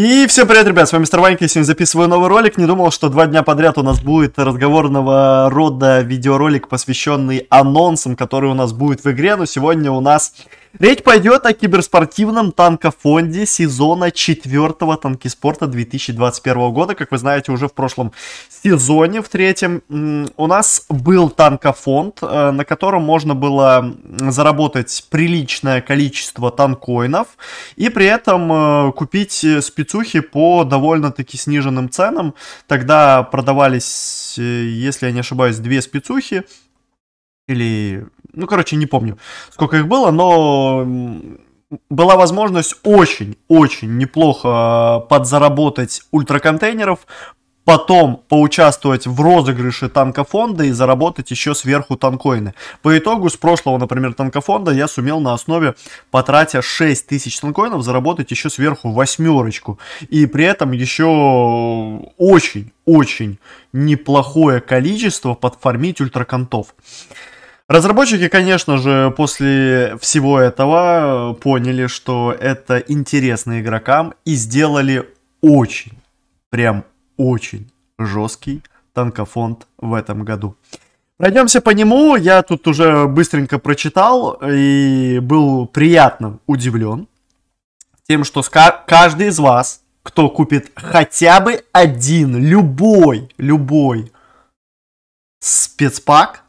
И всем привет, ребят, с вами Мистер Ванька, сегодня записываю новый ролик. Не думал, что два дня подряд у нас будет разговорного рода видеоролик, посвященный анонсам, которые у нас будет в игре, но сегодня у нас Речь пойдет о киберспортивном танкофонде сезона 4 танкиспорта 2021 года. Как вы знаете, уже в прошлом сезоне, в третьем, у нас был танкофонд, э, на котором можно было заработать приличное количество танкоинов и при этом э, купить спецухи по довольно-таки сниженным ценам. Тогда продавались, э, если я не ошибаюсь, две спецухи или ну, короче, не помню, сколько их было, но была возможность очень-очень неплохо подзаработать ультраконтейнеров, потом поучаствовать в розыгрыше танкофонда и заработать еще сверху танкоины. По итогу с прошлого, например, танкофонда я сумел на основе, потратя 6 тысяч танкоинов, заработать еще сверху восьмерочку. И при этом еще очень-очень неплохое количество подформить ультраконтов. Разработчики, конечно же, после всего этого поняли, что это интересно игрокам и сделали очень, прям очень жесткий танкофонд в этом году. Пройдемся по нему. Я тут уже быстренько прочитал и был приятно удивлен тем, что каждый из вас, кто купит хотя бы один, любой, любой спецпак –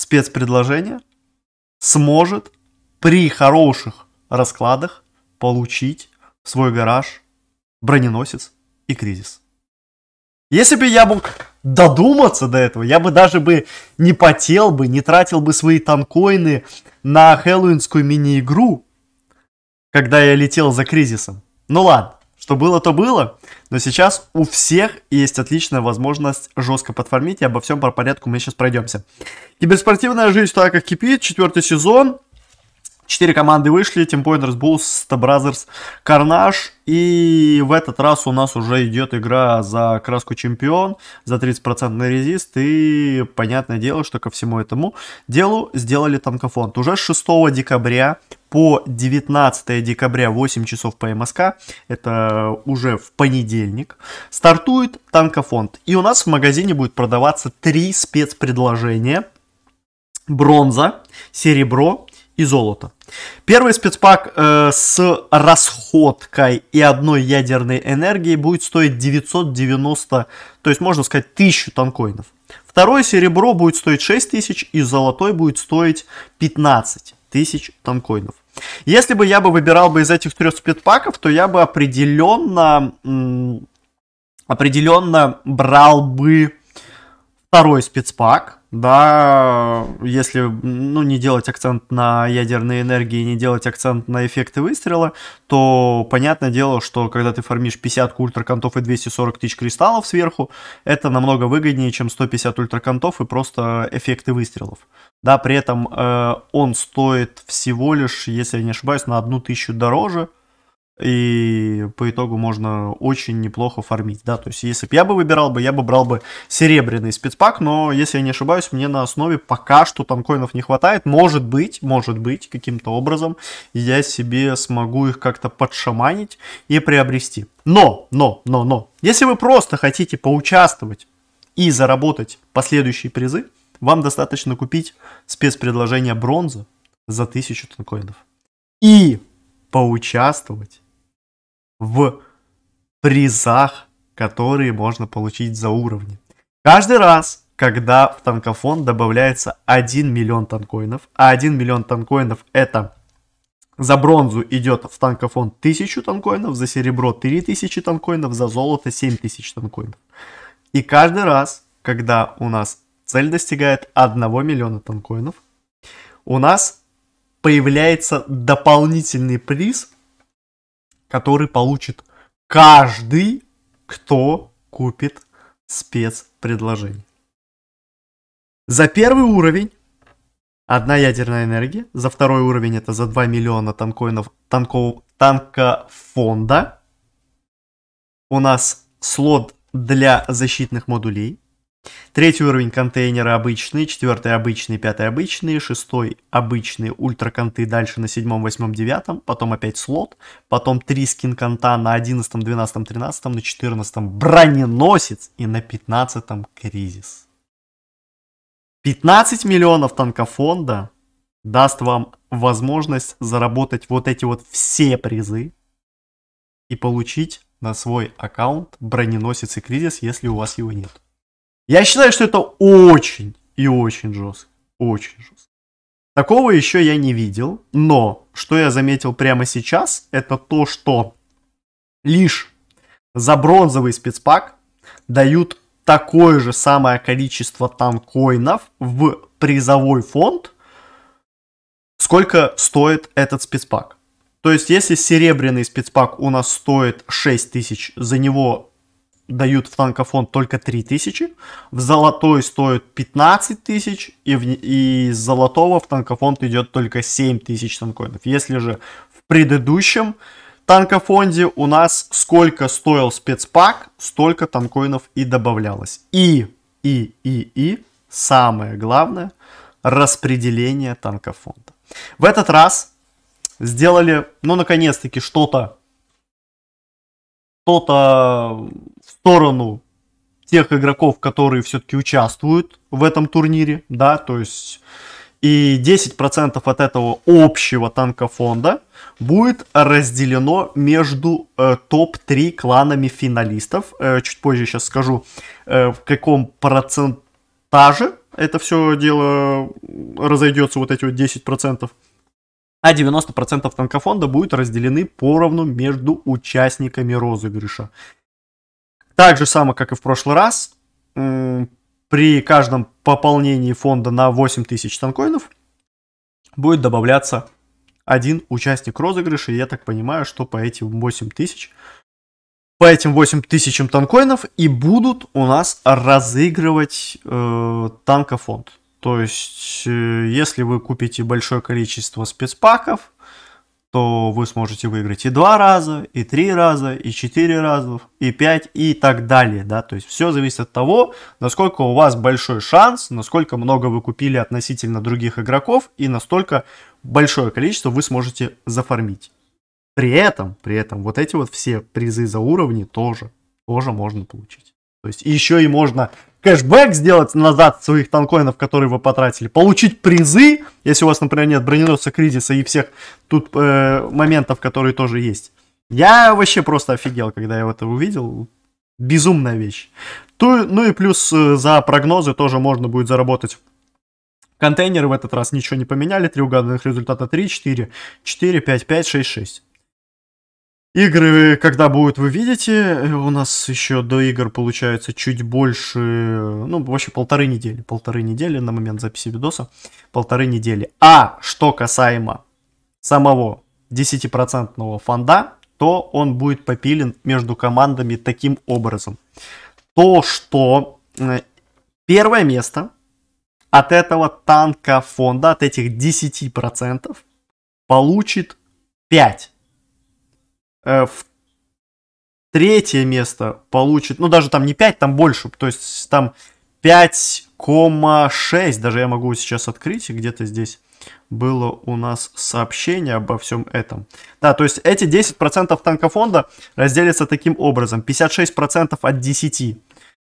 спецпредложение сможет при хороших раскладах получить в свой гараж броненосец и кризис. Если бы я мог додуматься до этого, я бы даже бы не потел бы, не тратил бы свои танкоины на хэллоуинскую мини-игру, когда я летел за кризисом. Ну ладно. Что было, то было. Но сейчас у всех есть отличная возможность жестко подформить, и обо всем по порядку мы сейчас пройдемся. Киберспортивная жизнь так как кипит, четвертый сезон. Четыре команды вышли, Team Pointers Bulls, The Starbrothers, Carnage. И в этот раз у нас уже идет игра за краску чемпион, за 30% резист. И понятное дело, что ко всему этому делу сделали танкофонд. Уже 6 декабря по 19 декабря 8 часов по МСК, это уже в понедельник, стартует танкофонд. И у нас в магазине будет продаваться три спецпредложения. Бронза, серебро и золото. Первый спецпак э, с расходкой и одной ядерной энергии будет стоить 990, то есть можно сказать 1000 танкоинов. Второе серебро будет стоить 6000 и золотой будет стоить 15 тысяч танкоинов. Если бы я бы выбирал бы из этих трех спецпаков, то я бы определенно, определенно брал бы второй спецпак, да, если ну, не делать акцент на ядерной энергии, не делать акцент на эффекты выстрела, то понятное дело, что когда ты фармишь 50 ультракантов и 240 тысяч кристаллов сверху, это намного выгоднее, чем 150 ультракантов и просто эффекты выстрелов. Да, при этом э, он стоит всего лишь, если я не ошибаюсь, на одну тысячу дороже, и по итогу можно очень неплохо фармить, да, то есть если бы я бы выбирал бы, я бы брал бы серебряный спецпак, но если я не ошибаюсь, мне на основе пока что танкоинов не хватает, может быть, может быть, каким-то образом я себе смогу их как-то подшаманить и приобрести. Но, но, но, но, если вы просто хотите поучаствовать и заработать последующие призы, вам достаточно купить спецпредложение бронза за 1000 танкоинов и поучаствовать в призах, которые можно получить за уровни. Каждый раз, когда в танкофон добавляется 1 миллион танкоинов, а 1 миллион танкоинов это за бронзу идет в танкофон 1000 танкоинов, за серебро 3000 танкоинов, за золото 7000 танкоинов. И каждый раз, когда у нас цель достигает 1 миллиона танкоинов, у нас появляется дополнительный приз который получит каждый, кто купит спецпредложение. За первый уровень одна ядерная энергия, за второй уровень это за 2 миллиона танкоинов, танков, танка фонда. У нас слот для защитных модулей – Третий уровень контейнера обычный, четвертый обычный, пятый обычный, шестой обычный, ультраконты дальше на седьмом, восьмом, девятом, потом опять слот, потом три скин конта на одиннадцатом, двенадцатом, тринадцатом, на четырнадцатом броненосец и на пятнадцатом кризис. 15 миллионов танкофонда даст вам возможность заработать вот эти вот все призы и получить на свой аккаунт броненосец и кризис, если у вас его нет. Я считаю, что это очень и очень жестко. Очень жестко. Такого еще я не видел, но что я заметил прямо сейчас, это то, что лишь за бронзовый спецпак дают такое же самое количество танкоинов в призовой фонд, сколько стоит этот спецпак. То есть, если серебряный спецпак у нас стоит тысяч, за него дают в франкофон только 3000, в золотой стоит 15 тысяч, и, в, и из золотого в танкофонд идет только 7 тысяч танкоинов. Если же в предыдущем танкофонде у нас сколько стоил спецпак, столько танкоинов и добавлялось. И, и, и, и, самое главное, распределение танкофонда. В этот раз сделали, ну, наконец-таки, что-то что-то в сторону тех игроков, которые все-таки участвуют в этом турнире, да, то есть и 10% от этого общего танка фонда будет разделено между э, топ-3 кланами финалистов. Э, чуть позже сейчас скажу, э, в каком процентаже это все дело разойдется, вот эти вот 10%. А 90% танкофонда будет разделены поровну между участниками розыгрыша. Так же само, как и в прошлый раз, при каждом пополнении фонда на 8000 танкоинов будет добавляться один участник розыгрыша. И я так понимаю, что по этим 8000 по этим 8000 танкоинов и будут у нас разыгрывать э, танкофонд. То есть, э, если вы купите большое количество спецпаков, то вы сможете выиграть и два раза, и три раза, и четыре раза, и пять, и так далее, да, то есть все зависит от того, насколько у вас большой шанс, насколько много вы купили относительно других игроков, и настолько большое количество вы сможете зафармить. При этом, при этом, вот эти вот все призы за уровни тоже, тоже можно получить. То есть еще и можно кэшбэк сделать назад своих танкоинов, которые вы потратили, получить призы, если у вас, например, нет броненосца Кризиса и всех тут э, моментов, которые тоже есть. Я вообще просто офигел, когда я это увидел. Безумная вещь. То, ну и плюс э, за прогнозы тоже можно будет заработать Контейнеры в этот раз ничего не поменяли. Три угаданных результата 3, 4, 4, 5, 5, 6, 6. Игры, когда будут, вы видите. Э, у нас еще до игр получается чуть больше, ну, вообще полторы недели. Полторы недели на момент записи видоса. Полторы недели. А что касаемо самого 10% фонда, то он будет попилен между командами таким образом. То, что э, первое место от этого танка фонда, от этих 10% получит 5 Э, в третье место получит, ну даже там не 5, там больше, то есть там 5,6, даже я могу сейчас открыть, где-то здесь было у нас сообщение обо всем этом. Да, то есть эти 10% танкофонда разделятся таким образом. 56% от 10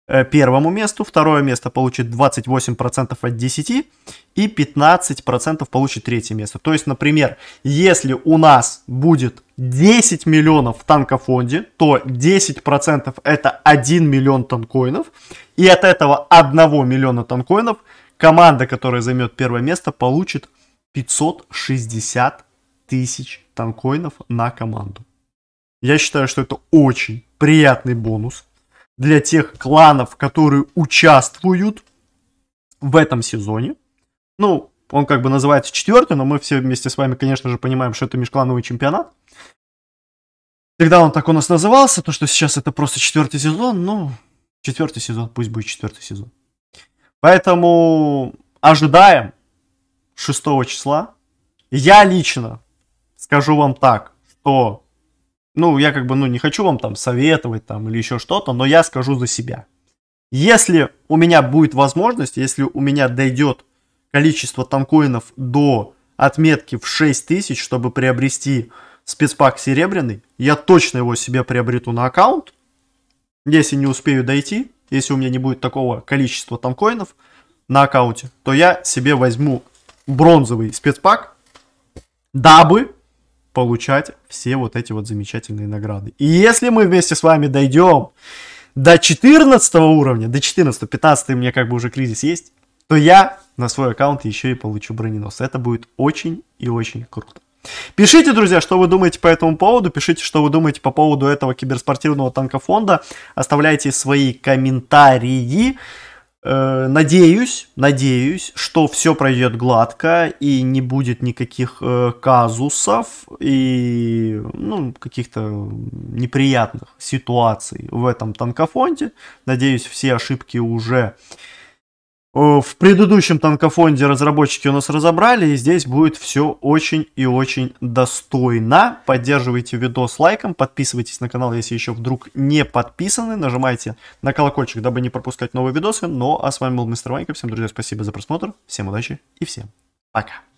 Э, первому месту, второе место получит 28% от 10 и 15% получит третье место. То есть, например, если у нас будет 10 миллионов в танкофонде, то 10% это 1 миллион танкоинов, и от этого 1 миллиона танкоинов команда, которая займет первое место, получит 560 тысяч танкоинов на команду. Я считаю, что это очень приятный бонус для тех кланов, которые участвуют в этом сезоне. Ну, он как бы называется четвертый, но мы все вместе с вами, конечно же, понимаем, что это межклановый чемпионат. Тогда он так у нас назывался, то что сейчас это просто четвертый сезон, ну, четвертый сезон, пусть будет четвертый сезон. Поэтому ожидаем 6 числа. Я лично скажу вам так, что ну, я как бы, ну, не хочу вам там советовать там или еще что-то, но я скажу за себя. Если у меня будет возможность, если у меня дойдет количество танкоинов до отметки в 6000, чтобы приобрести спецпак серебряный, я точно его себе приобрету на аккаунт, если не успею дойти, если у меня не будет такого количества танкоинов на аккаунте, то я себе возьму бронзовый спецпак, дабы получать все вот эти вот замечательные награды. И если мы вместе с вами дойдем до 14 уровня, до 14, 15 у меня как бы уже кризис есть, то я на свой аккаунт еще и получу броненос. Это будет очень и очень круто. Пишите, друзья, что вы думаете по этому поводу, пишите, что вы думаете по поводу этого киберспортивного танкофонда, оставляйте свои комментарии, Э, надеюсь, надеюсь, что все пройдет гладко и не будет никаких э, казусов и ну, каких-то неприятных ситуаций в этом танкофонде. Надеюсь, все ошибки уже э, Э, в предыдущем танкофонде разработчики у нас разобрали, и здесь будет все очень и очень достойно. Поддерживайте видос лайком, подписывайтесь на канал, если еще вдруг не подписаны, нажимайте на колокольчик, дабы не пропускать новые видосы. Ну а с вами был Мистер Ванька, всем друзья спасибо за просмотр, всем удачи и всем пока.